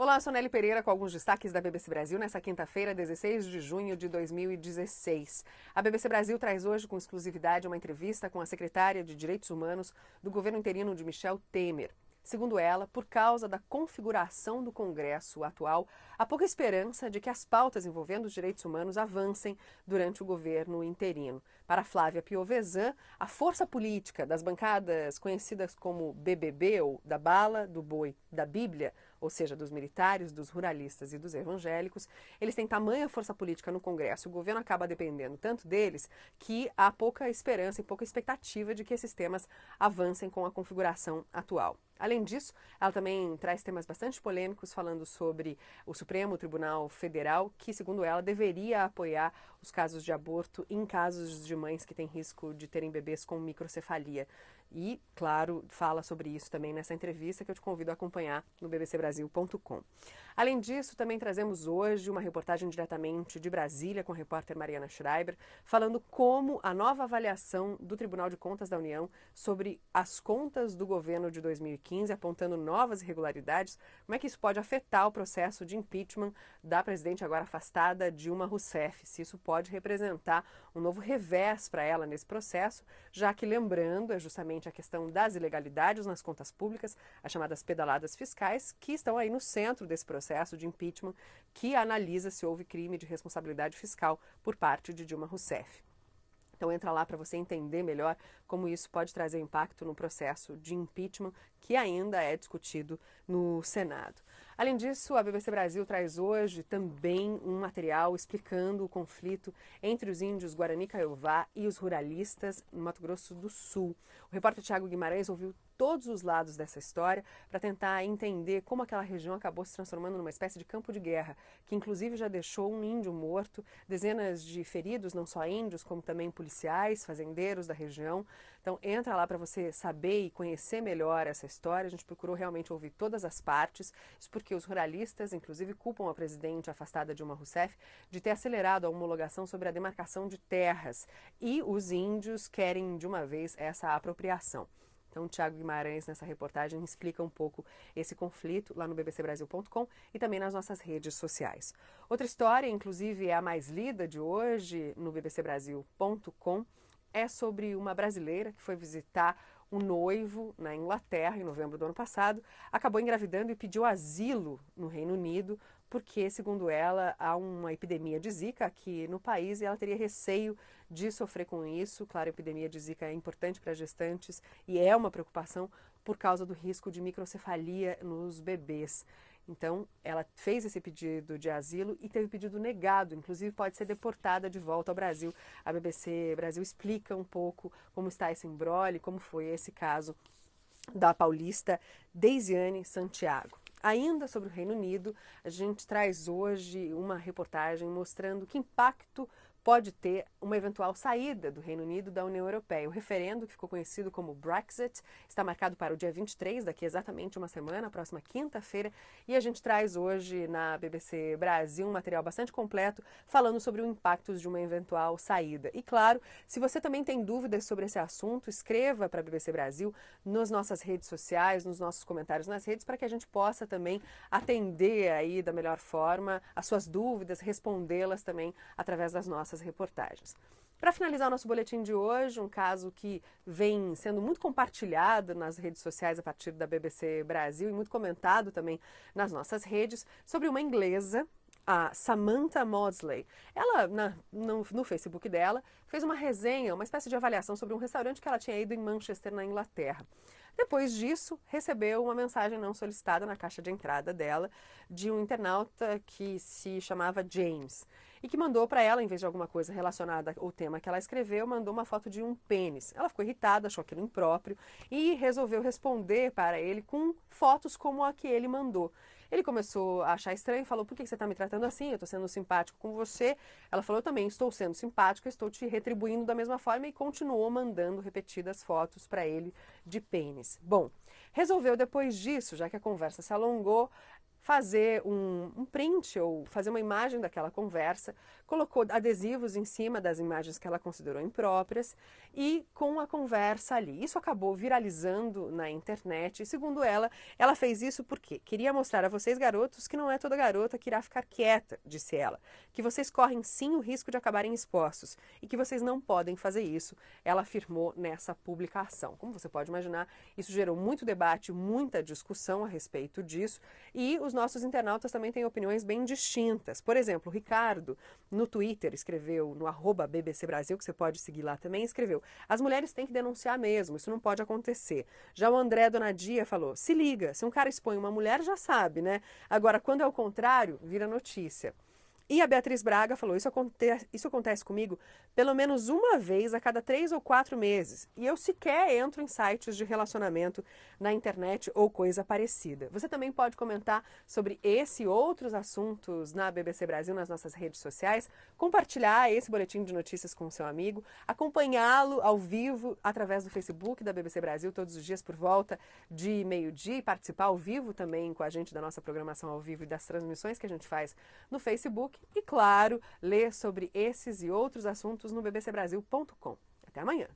Olá, sou Nelly Pereira com alguns destaques da BBC Brasil nessa quinta-feira, 16 de junho de 2016. A BBC Brasil traz hoje com exclusividade uma entrevista com a secretária de Direitos Humanos do governo interino de Michel Temer. Segundo ela, por causa da configuração do Congresso atual, há pouca esperança de que as pautas envolvendo os direitos humanos avancem durante o governo interino. Para Flávia Piovesan, a força política das bancadas conhecidas como BBB ou da bala, do boi, da Bíblia, ou seja, dos militares, dos ruralistas e dos evangélicos, eles têm tamanha força política no Congresso, o governo acaba dependendo tanto deles que há pouca esperança e pouca expectativa de que esses temas avancem com a configuração atual. Além disso, ela também traz temas bastante polêmicos, falando sobre o Supremo Tribunal Federal, que, segundo ela, deveria apoiar os casos de aborto em casos de mães que têm risco de terem bebês com microcefalia. E, claro, fala sobre isso também nessa entrevista que eu te convido a acompanhar no bbcbrasil.com. Além disso, também trazemos hoje uma reportagem diretamente de Brasília com a repórter Mariana Schreiber, falando como a nova avaliação do Tribunal de Contas da União sobre as contas do governo de 2015, apontando novas irregularidades, como é que isso pode afetar o processo de impeachment da presidente agora afastada Dilma Rousseff, se isso pode representar um novo revés para ela nesse processo, já que, lembrando, é justamente a questão das ilegalidades nas contas públicas, as chamadas pedaladas fiscais, que estão aí no centro desse processo de impeachment que analisa se houve crime de responsabilidade fiscal por parte de Dilma Rousseff. Então entra lá para você entender melhor como isso pode trazer impacto no processo de impeachment que ainda é discutido no Senado. Além disso, a BBC Brasil traz hoje também um material explicando o conflito entre os índios Guarani Caiová e os ruralistas no Mato Grosso do Sul. O repórter Tiago Guimarães ouviu todos os lados dessa história para tentar entender como aquela região acabou se transformando numa espécie de campo de guerra, que inclusive já deixou um índio morto, dezenas de feridos, não só índios, como também policiais, fazendeiros da região. Então entra lá para você saber e conhecer melhor essa história, a gente procurou realmente ouvir todas as partes, isso porque os ruralistas, inclusive, culpam a presidente afastada Dilma Rousseff de ter acelerado a homologação sobre a demarcação de terras e os índios querem de uma vez essa apropriação. Então, Tiago Guimarães, nessa reportagem, explica um pouco esse conflito lá no bbcbrasil.com e também nas nossas redes sociais. Outra história, inclusive, é a mais lida de hoje no bbcbrasil.com, é sobre uma brasileira que foi visitar um noivo na Inglaterra, em novembro do ano passado, acabou engravidando e pediu asilo no Reino Unido, porque, segundo ela, há uma epidemia de Zika aqui no país e ela teria receio de sofrer com isso. Claro, a epidemia de Zika é importante para gestantes e é uma preocupação por causa do risco de microcefalia nos bebês. Então, ela fez esse pedido de asilo e teve pedido negado, inclusive pode ser deportada de volta ao Brasil. A BBC Brasil explica um pouco como está esse embrole, como foi esse caso da paulista Deisiane Santiago. Ainda sobre o Reino Unido, a gente traz hoje uma reportagem mostrando que impacto pode ter uma eventual saída do Reino Unido da União Europeia. O referendo, que ficou conhecido como Brexit, está marcado para o dia 23, daqui exatamente uma semana, próxima quinta-feira, e a gente traz hoje na BBC Brasil um material bastante completo falando sobre o impacto de uma eventual saída. E claro, se você também tem dúvidas sobre esse assunto, escreva para a BBC Brasil nas nossas redes sociais, nos nossos comentários nas redes, para que a gente possa também atender aí da melhor forma as suas dúvidas, respondê-las também através das nossas reportagens. Para finalizar o nosso boletim de hoje, um caso que vem sendo muito compartilhado nas redes sociais a partir da BBC Brasil e muito comentado também nas nossas redes, sobre uma inglesa, a Samantha Maudsley. Ela, na, no, no Facebook dela, fez uma resenha, uma espécie de avaliação sobre um restaurante que ela tinha ido em Manchester, na Inglaterra. Depois disso, recebeu uma mensagem não solicitada na caixa de entrada dela de um internauta que se chamava James e que mandou para ela, em vez de alguma coisa relacionada ao tema que ela escreveu, mandou uma foto de um pênis. Ela ficou irritada, achou aquilo impróprio e resolveu responder para ele com fotos como a que ele mandou. Ele começou a achar estranho e falou: Por que você está me tratando assim? Eu estou sendo simpático com você. Ela falou: Eu também estou sendo simpático, estou te retribuindo da mesma forma e continuou mandando repetidas fotos para ele de pênis. Bom, resolveu depois disso, já que a conversa se alongou, fazer um, um, print ou fazer uma imagem daquela conversa, colocou adesivos em cima das imagens que ela considerou impróprias e com a conversa ali. Isso acabou viralizando na internet. E, segundo ela, ela fez isso porque queria mostrar a vocês, garotos, que não é toda garota que irá ficar quieta, disse ela, que vocês correm sim o risco de acabarem expostos e que vocês não podem fazer isso. Ela afirmou nessa publicação. Como você pode imaginar, isso gerou muito debate, muita discussão a respeito disso e os nossos internautas também têm opiniões bem distintas. Por exemplo, o Ricardo, no Twitter, escreveu, no arroba BBC Brasil, que você pode seguir lá também, escreveu: as mulheres têm que denunciar mesmo, isso não pode acontecer. Já o André Donadia falou: se liga, se um cara expõe uma mulher, já sabe, né? Agora, quando é o contrário, vira notícia. E a Beatriz Braga falou: isso, aconte isso acontece comigo pelo menos uma vez a cada três ou quatro meses. E eu sequer entro em sites de relacionamento na internet ou coisa parecida. Você também pode comentar sobre esse e outros assuntos na BBC Brasil nas nossas redes sociais, compartilhar esse boletim de notícias com o seu amigo, acompanhá-lo ao vivo através do Facebook da BBC Brasil todos os dias por volta de meio-dia e participar ao vivo também com a gente da nossa programação ao vivo e das transmissões que a gente faz no Facebook e, claro, ler sobre esses e outros assuntos no bbcbrasil.com. Até amanhã!